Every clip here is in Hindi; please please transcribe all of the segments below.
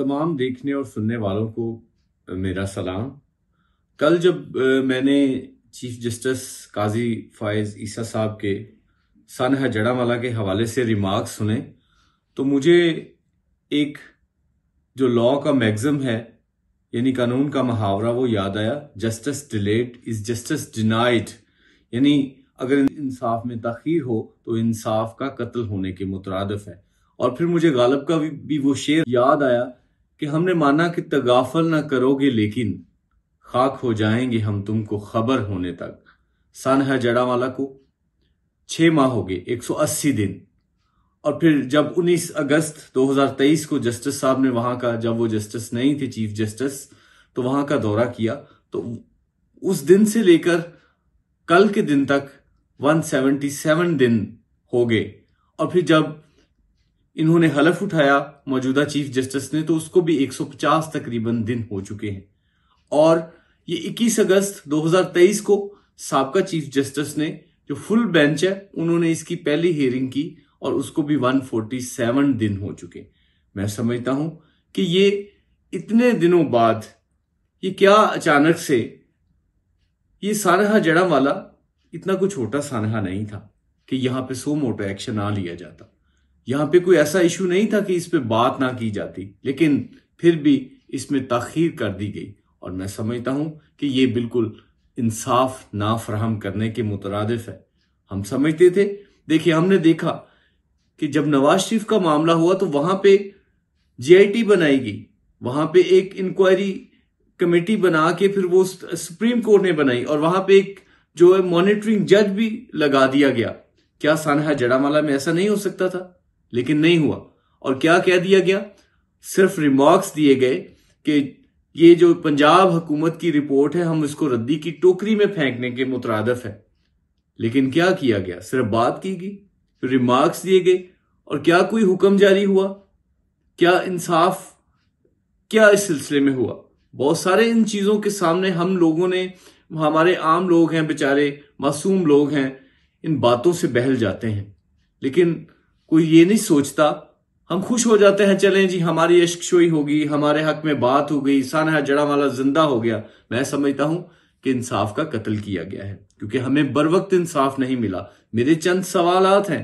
तमाम देखने और सुनने वालों को मेरा सलाम कल जब मैंने चीफ जस्टिस काजी फायज़ ईसा साहब के सानहा जड़ावाला के हवाले से रिमार्क सुने तो मुझे एक जो लॉ का मैगज़म है यानी कानून का मुहावरा वो याद आया justice delayed is justice denied यानी अगर इंसाफ में तखीर हो तो इंसाफ का कत्ल होने के मुतरद है और फिर मुझे गालब का भी, भी वो शेर याद आया कि हमने माना कि तगाफल ना करोगे लेकिन खाक हो जाएंगे हम तुमको खबर होने तक जड़ा वाला को छ माह हो गए 180 दिन और फिर जब 19 अगस्त 2023 को जस्टिस साहब ने वहां का जब वो जस्टिस नहीं थे चीफ जस्टिस तो वहां का दौरा किया तो उस दिन से लेकर कल के दिन तक 177 दिन हो गए और फिर जब इन्होंने हलफ उठाया मौजूदा चीफ जस्टिस ने तो उसको भी 150 तकरीबन दिन हो चुके हैं और ये 21 अगस्त 2023 को सबका चीफ जस्टिस ने जो फुल बेंच है उन्होंने इसकी पहली हियरिंग की और उसको भी 147 दिन हो चुके मैं समझता हूं कि ये इतने दिनों बाद ये क्या अचानक से ये सानहा जड़ा वाला इतना कुछ छोटा सानहा नहीं था कि यहां पे सो मोटो एक्शन आ लिया जाता यहां पे कोई ऐसा इशू नहीं था कि इस पे बात ना की जाती लेकिन फिर भी इसमें तखीर कर दी गई और मैं समझता हूं कि ये बिल्कुल इंसाफ ना फ्राहम करने के मुतरद है हम समझते थे देखिए हमने देखा कि जब नवाज शरीफ का मामला हुआ तो वहां पे जीआईटी बनाई गई वहां पे एक इंक्वायरी कमेटी बना के फिर वो सुप्रीम कोर्ट ने बनाई और वहां पे एक जो है मॉनिटरिंग जज भी लगा दिया गया क्या सानहा जड़ामाला में ऐसा नहीं हो सकता था लेकिन नहीं हुआ और क्या कह दिया गया सिर्फ रिमार्क्स दिए गए कि ये जो पंजाब हुकूमत की रिपोर्ट है हम इसको रद्दी की टोकरी में फेंकने के मुतरदफ है लेकिन क्या किया गया सिर्फ बात की गई रिमार्क्स दिए गए और क्या कोई हुक्म जारी हुआ क्या इंसाफ क्या इस सिलसिले में हुआ बहुत सारे इन चीज़ों के सामने हम लोगों ने हमारे आम लोग हैं बेचारे मासूम लोग हैं इन बातों से बहल जाते हैं लेकिन कोई ये नहीं सोचता हम खुश हो जाते हैं चलें जी हमारी यशोई होगी हमारे हक में बात हो गई है जड़ा वाला जिंदा हो गया मैं समझता हूं कि इंसाफ का कत्ल किया गया है क्योंकि हमें बर वक्त इंसाफ नहीं मिला मेरे चंद सवाल हैं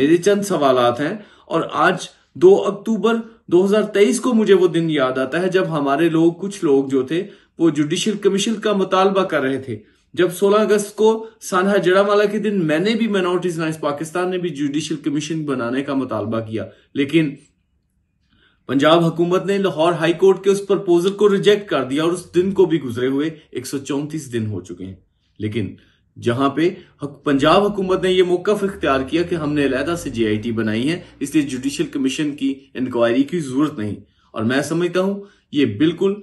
मेरे चंद सवाल हैं और आज 2 अक्टूबर 2023 को मुझे वो दिन याद आता है जब हमारे लोग कुछ लोग जो थे वो जुडिशियल कमीशन का मुतालबा कर रहे थे जब 16 अगस्त को सानहा जड़ावाला के दिन मैंने भी माइनॉरिटीज अलाइंस पाकिस्तान ने भी जुडिशियल कमीशन बनाने का मुतालबा किया लेकिन पंजाब हुकूमत ने लाहौर हाई कोर्ट के उस प्रपोजल को रिजेक्ट कर दिया और उस दिन को भी गुजरे हुए एक दिन हो चुके हैं लेकिन जहां पे पंजाब हुकूमत ने यह मौकफ इख्तियार किया कि हमने अलहदा से जे बनाई है इसलिए जुडिशियल कमीशन की इंक्वायरी की जरूरत नहीं और मैं समझता हूं ये बिल्कुल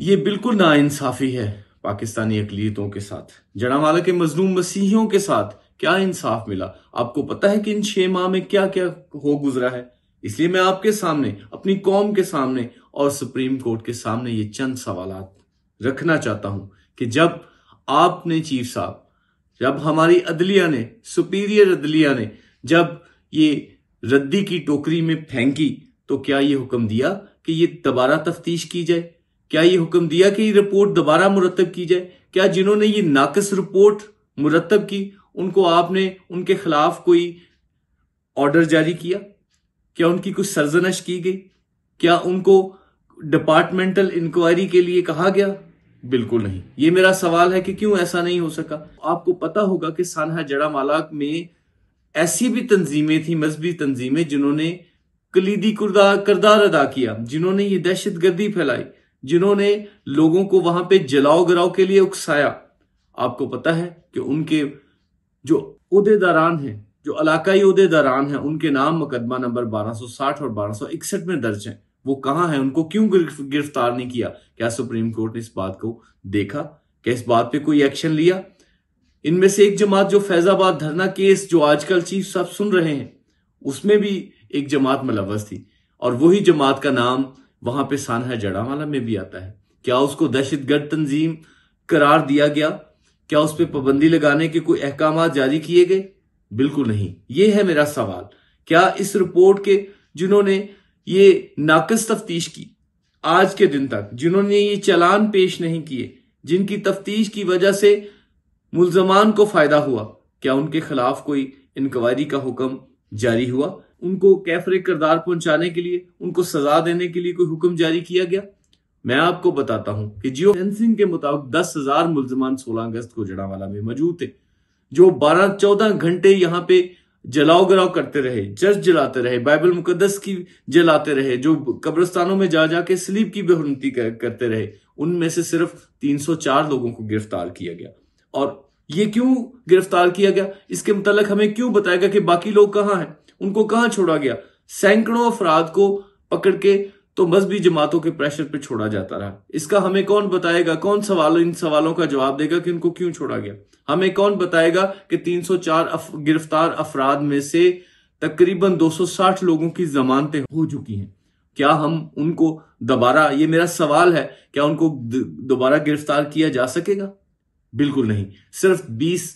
ये बिल्कुल नाइंसाफी है पाकिस्तानी अकलीतों के साथ जड़ावाला के मजलूम मसीहियों के साथ क्या इंसाफ मिला आपको पता है कि इन छह माह में क्या क्या हो गुजरा है इसलिए मैं आपके सामने अपनी कौम के सामने और सुप्रीम कोर्ट के सामने ये चंद सवाल रखना चाहता हूं कि जब आपने चीफ साहब जब हमारी अदलिया ने सुपीरियर अदलिया ने जब ये रद्दी की टोकरी में फेंकी तो क्या ये हुक्म दिया कि ये दोबारा तफ्तीश की जाए क्या ये हुक्म दिया कि रिपोर्ट दोबारा मुरतब की जाए क्या जिन्होंने ये नाकस रिपोर्ट मुरतब की उनको आपने उनके खिलाफ कोई ऑर्डर जारी किया क्या उनकी कुछ सरजनश की गई क्या उनको डिपार्टमेंटल इंक्वायरी के लिए कहा गया बिल्कुल नहीं ये मेरा सवाल है कि क्यों ऐसा नहीं हो सका आपको पता होगा कि सानहा जड़ा मालाक में ऐसी भी तंजीमें थी मजहबी तंजीमें जिन्होंने कलीदी करदार अदा किया जिन्होंने ये दहशत गर्दी फैलाई जिन्होंने लोगों को वहां पे जलाओ गिराव के लिए उकसाया आपको पता है कि उनके जो उदेदारान हैं जो इलाकाई उदेदारान हैं उनके नाम मुकदमा नंबर 1260 और 1261 में दर्ज हैं वो कहाँ है उनको क्यों गिरफ्तार नहीं किया क्या सुप्रीम कोर्ट ने इस बात को देखा क्या इस बात पे कोई एक्शन लिया इनमें से एक जमात जो फैजाबाद धरना केस जो आजकल चीफ साहब सुन रहे हैं उसमें भी एक जमात मुलवस थी और वही जमात का नाम वहां पे सानहा जड़ावाला में भी आता है क्या उसको दहशतगर्द तंजीम करार दिया गया क्या उस पर पाबंदी लगाने के कोई अहकाम जारी किए गए बिल्कुल नहीं ये है मेरा सवाल क्या इस रिपोर्ट के जिन्होंने ये नाकस तफ्तीश की आज के दिन तक जिन्होंने ये चलान पेश नहीं किए जिनकी तफ्तीश की वजह से मुलजमान को फायदा हुआ क्या उनके खिलाफ कोई इंक्वायरी का हुक्म जारी हुआ उनको कैफरे करदार पहुंचाने के लिए उनको सजा देने के लिए कोई हुक्म जारी किया गया मैं आपको बताता हूं कि जियो फेंसिंग के मुताबिक दस हजार मुलजमान सोलह अगस्त को जड़ावाला में मौजूद थे जो बारह चौदह घंटे यहाँ पे जलाओ गलाव करते रहे चर्च जलाते रहे बाइबल मुकदस की जलाते रहे जो कब्रस्तानों में जा जाके स्लीप की बेहनती करते रहे उनमें से सिर्फ 304 लोगों को गिरफ्तार किया गया और ये क्यों गिरफ्तार किया गया इसके मुतलक हमें क्यों बताएगा कि बाकी लोग कहाँ हैं उनको कहां छोड़ा गया सैकड़ों अफराद को पकड़ के तो मजहबी जमातों के प्रेशर पे छोड़ा जाता रहा इसका हमें कौन बताएगा कौन सवाल इन सवालों का जवाब देगा कि उनको क्यों छोड़ा गया हमें कौन बताएगा कि 304 अफ, गिरफ्तार अफराद में से तकरीबन 260 लोगों की जमानतें हो चुकी हैं क्या हम उनको दोबारा ये मेरा सवाल है क्या उनको दोबारा गिरफ्तार किया जा सकेगा बिल्कुल नहीं सिर्फ बीस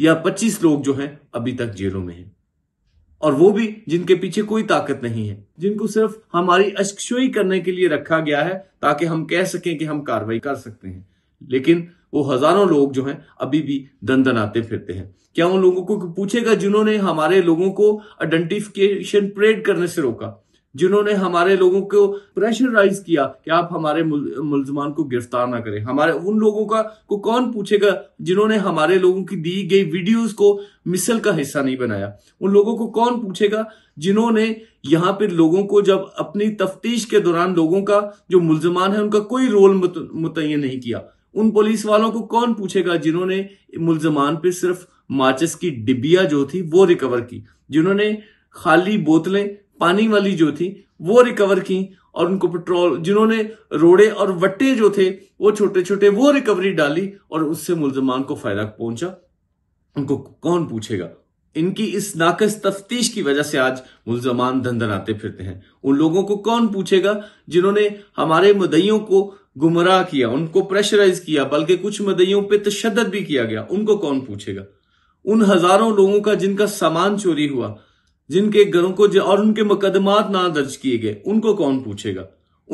या पच्चीस लोग जो है अभी तक जेलों में हैं और वो भी जिनके पीछे कोई ताकत नहीं है जिनको सिर्फ हमारी अश्कशोई करने के लिए रखा गया है ताकि हम कह सकें कि हम कार्रवाई कर सकते हैं लेकिन वो हजारों लोग जो हैं अभी भी दन दनाते फिरते हैं क्या उन लोगों को पूछेगा जिन्होंने हमारे लोगों को आइडेंटिफिकेशन परेड करने से रोका जिन्होंने हमारे लोगों को प्रेशराइज किया कि आप हमारे मुलजमान को गिरफ्तार ना करें हमारे उन लोगों का को कौन पूछेगा जिन्होंने हमारे लोगों की दी गई वीडियोस को मिसल का हिस्सा नहीं बनाया उन लोगों को कौन पूछेगा जिन्होंने यहाँ पर लोगों को जब अपनी तफ्तीश के दौरान लोगों का जो मुलजमान है उनका कोई रोल मुतय नहीं किया उन पुलिस वालों को कौन पूछेगा जिन्होंने मुलजमान पे सिर्फ माचिस की डिबिया जो थी वो रिकवर की जिन्होंने खाली बोतलें पानी वाली जो थी वो रिकवर की और उनको पेट्रोल जिन्होंने रोड़े और वट्टे जो थे वो छोटे छोटे वो रिकवरी डाली और उससे मुलजमान को फायदा पहुंचा उनको कौन पूछेगा इनकी इस नाकस तफ्तीश की वजह से आज मुलजमान धंधनाते फिरते हैं उन लोगों को कौन पूछेगा जिन्होंने हमारे मदइयों को गुमराह किया उनको प्रेशराइज किया बल्कि कुछ मदइयों पे तशद भी किया गया उनको कौन पूछेगा उन हजारों लोगों का जिनका सामान चोरी हुआ जिनके घरों को और उनके मुकदमात ना दर्ज किए गए उनको कौन पूछेगा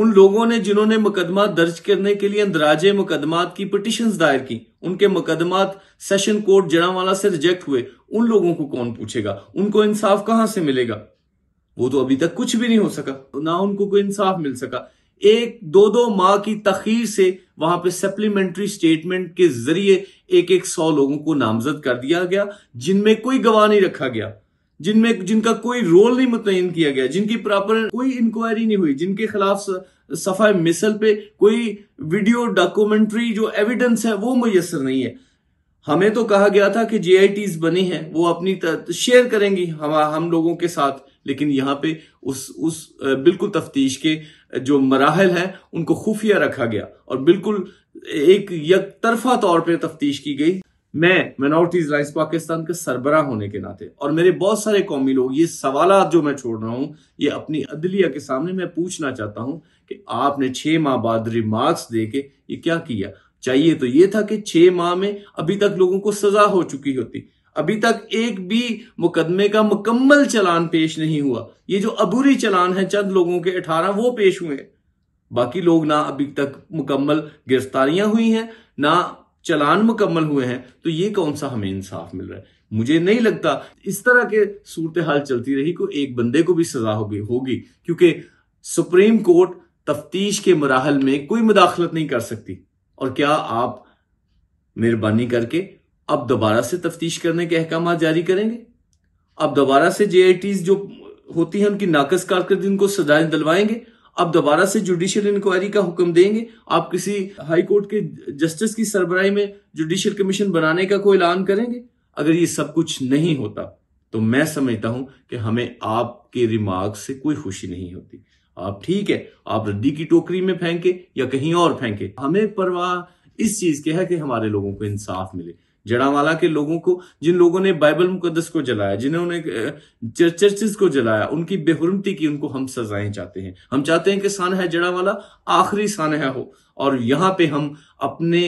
उन लोगों ने जिन्होंने मुकदमा दर्ज करने के लिए अंदराजे मुकदमात की पिटिशन दायर की उनके मुकदमात सेशन कोर्ट जड़ावाला से रिजेक्ट हुए उन लोगों को कौन पूछेगा उनको इंसाफ कहां से मिलेगा वो तो अभी तक कुछ भी नहीं हो सका ना उनको कोई इंसाफ मिल सका एक दो दो माह की तखीर से वहां पे सप्लीमेंट्री स्टेटमेंट के जरिए एक एक सौ लोगों को नामजद कर दिया गया जिनमें कोई गवाह नहीं रखा गया जिनमें जिनका कोई रोल नहीं मुतयन किया गया जिनकी प्रॉपर कोई इंक्वायरी नहीं हुई जिनके खिलाफ सफाई मिसल पे कोई वीडियो डॉक्यूमेंट्री जो एविडेंस है वो मैसर नहीं है हमें तो कहा गया था कि जे बनी हैं वो अपनी शेयर करेंगी हम हम लोगों के साथ लेकिन यहाँ पे उस उस बिल्कुल तफ्तीश के जो मराहल है उनको खुफिया रखा गया और बिल्कुल एक यक तरफा तौर पे तफ्तीश की गई मैं मिनोरिटीज राइज पाकिस्तान के सरबरा होने के नाते और मेरे बहुत सारे कौमी लोग ये सवाल जो मैं छोड़ रहा हूँ ये अपनी अदलिया के सामने मैं पूछना चाहता हूँ कि आपने छः माह बाद रिमार्क्स दे के ये क्या किया चाहिए तो ये था कि छः माह में अभी तक लोगों को सजा हो चुकी होती अभी तक एक भी मुकदमे का मुकम्मल चलान पेश नहीं हुआ ये जो अबूरी चलान है चंद लोगों के अठारह वो पेश हुए बाकी लोग ना अभी तक मुकम्मल गिरफ्तारियां हुई हैं ना चलान मुकम्मल हुए हैं तो ये कौन सा हमें इंसाफ मिल रहा है मुझे नहीं लगता इस तरह के सूरत हाल चलती रही को एक बंदे को भी सजा होगी होगी क्योंकि सुप्रीम कोर्ट तफ्तीश के मराहल में कोई मुदाखलत नहीं कर सकती और क्या आप मेहरबानी करके अब दोबारा से तफ्तीश करने के अहकाम जारी करेंगे अब दोबारा से जे जो होती हैं उनकी नाकस कारकर्दगी उनको सजाएं दिलवाएंगे आप दोबारा से जुडिशियल इंक्वायरी का हुक्म देंगे आप किसी हाई कोर्ट के जस्टिस की सरबराही में जुडिशियल कमीशन बनाने का कोई ऐलान करेंगे अगर ये सब कुछ नहीं होता तो मैं समझता हूं कि हमें आपके रिमार्क से कोई खुशी नहीं होती आप ठीक है आप रद्दी की टोकरी में फेंके या कहीं और फेंके हमें परवाह इस चीज के है कि हमारे लोगों को इंसाफ मिले जड़ावाला के लोगों को जिन लोगों ने बाइबल मुकदस को जलाया जिन्होंने चर्चेस को जलाया उनकी बेहरमती की उनको हम सजाएं चाहते हैं हम चाहते हैं कि सानहा जड़ावाला आखिरी सानहा हो और यहाँ पे हम अपने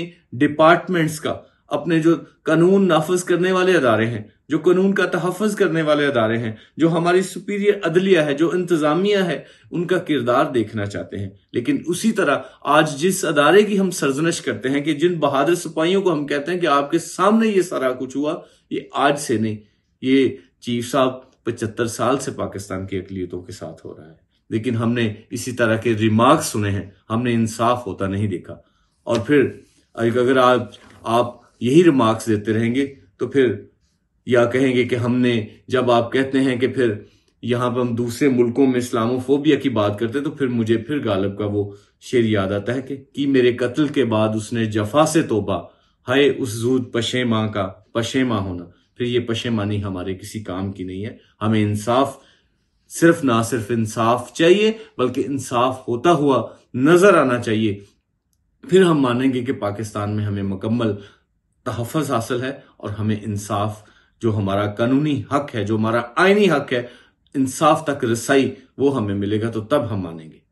डिपार्टमेंट्स का अपने जो कानून नाफज करने वाले अदारे हैं जो कानून का तहफ़ करने वाले अदारे हैं जो हमारी सुपीरियर अदलिया है जो इंतज़ामिया है उनका किरदार देखना चाहते हैं लेकिन उसी तरह आज जिस अदारे की हम सरजनश करते हैं कि जिन बहादुर सिपाहियों को हम कहते हैं कि आपके सामने ये सारा कुछ हुआ ये आज से नहीं ये चीफ साहब पचहत्तर साल से पाकिस्तान की अकलीतों के साथ हो रहा है लेकिन हमने इसी तरह के रिमार्क सुने हैं हमने इंसाफ होता नहीं देखा और फिर अगर आप आप यही रिमार्क्स देते रहेंगे तो फिर या कहेंगे कि हमने जब आप कहते हैं कि फिर यहां पर हम दूसरे मुल्कों में इस्लामोफोबिया की बात करते तो फिर मुझे फिर गालब का वो शेर याद आता है कि, कि मेरे कत्ल के बाद उसने जफा से तोबा हाय उस जूद माँ का माँ होना फिर ये पशेमानी हमारे किसी काम की नहीं है हमें इंसाफ सिर्फ ना सिर्फ इंसाफ चाहिए बल्कि इंसाफ होता हुआ नजर आना चाहिए फिर हम मानेंगे कि पाकिस्तान में हमें मुकम्मल तहफ़ हासिल है और हमें इंसाफ जो हमारा कानूनी हक है जो हमारा आइनी हक है इंसाफ तक रसाई वो हमें मिलेगा तो तब हम मानेंगे